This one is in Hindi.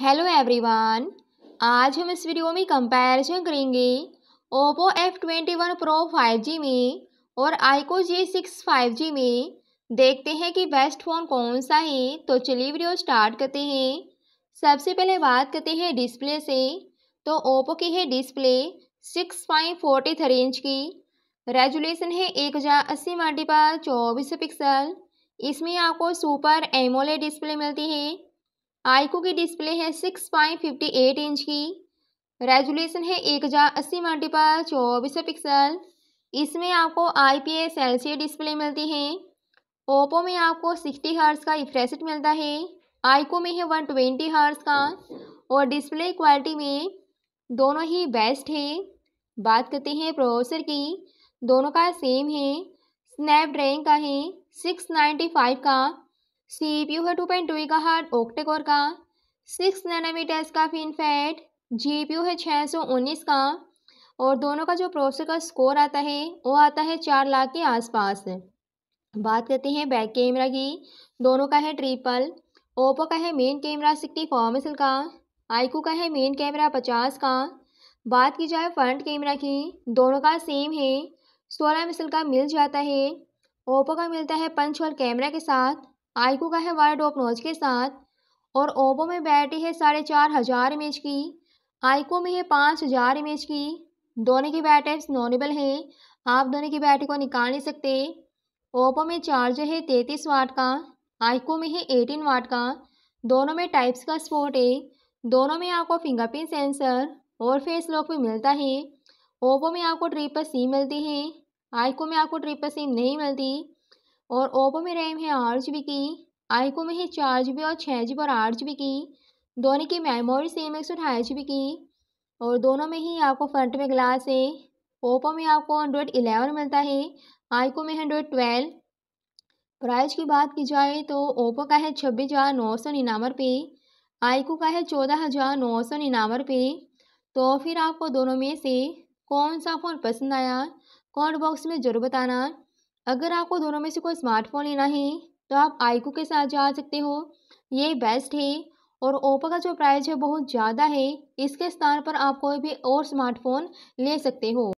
हेलो एवरीवन आज हम इस वीडियो में कंपैरिजन करेंगे ओप्पो प्रो फाइव जी में और आईको जी सिक्स फाइव जी में देखते हैं कि बेस्ट फ़ोन कौन सा है तो चलिए वीडियो स्टार्ट करते हैं सबसे पहले बात करते हैं डिस्प्ले से तो ओप्पो की है display six forty three inch की रेजुलेशन है एक हज़ार अस्सी मल्टीपल चौबीस पिक्सल इसमें आपको सुपर एमोले डिस्प्ले मिलती है आईको की डिस्प्ले है six point fifty eight inch की रेजुलेशन है एक हज़ार अस्सी मल्टीपल चौबीस पिक्सल इसमें आपको I P S L C display मिलती है ओप्पो में आपको सिक्सटी हर्स का रिफ्रेश मिलता है आईको में है वन ट्वेंटी हर्स का और डिस्प्ले क्वालिटी में दोनों ही बेस्ट है बात करते हैं प्रोसेसर की दोनों का सेम है स्नैपड्रैगन का है सिक्स नाइन्टी फाइव का CPU है टू पॉइंट टू का हार्ट ऑक्टेकोर का 6 नैनोमीटर्स का पी जीपीयू है छः सौ उन्नीस का और दोनों का जो प्रोसेसर का स्कोर आता है वो आता है चार लाख के आसपास बात करते हैं बैक कैमरा की दोनों का है ट्रिपल ओप्पो का है मेन कैमरा सिक्सटी फोर मिसल का आईकू का है मेन कैमरा पचास का बात की जाए फ्रंट कैमरा की दोनों का सेम है सोलह मिसल का मिल जाता है ओप्पो का मिलता है पंच और कैमरा के साथ आइको का है वायर ऑफ नोज के साथ और ओबो में बैटरी है साढ़े चार हज़ार एम की आइको में है पाँच हज़ार एम की दोनों की बैटरी नॉनेबल हैं आप दोनों की बैटरी को निकाल नहीं सकते ओपो में चार्जर है तैंतीस वाट का आइको में है एटीन वाट का दोनों में टाइप्स का स्पोर्ट है दोनों में आपको फिंगरप्रिंट सेंसर और फेस लॉक भी मिलता है ओप्पो में आपको ट्रिपल सिम मिलती है आइको में आपको ट्रिपल सिम नहीं मिलती और ओप्पो में रैम है आठ जी बी की आईको में है चार जी बी और छः जी बी और आठ जी बी की दोनों की मेमोरी सेम एक सौ अठाईस जी बी की और दोनों में ही आपको फ्रंट में ग्लास है ओप्पो में आपको एंड्रॉयड इलेवन मिलता है आईको में एंड्रॉयड ट्वेल्व प्राइस की बात की जाए तो ओप्पो का है छब्बीस हज़ार नौ सौ निन्यानवे रुपये आईको का है चौदह हज़ार नौ सौ निन्यानवे रुपये तो फिर आपको दोनों में से कौन सा फ़ोन पसंद आया कमेंट बॉक्स में ज़रूर बताना अगर आपको दोनों में से कोई स्मार्टफोन लेना है तो आप आईकू के साथ जा सकते हो ये बेस्ट है और ओप्पो का जो प्राइस है बहुत ज़्यादा है इसके स्थान पर आप कोई भी और स्मार्टफोन ले सकते हो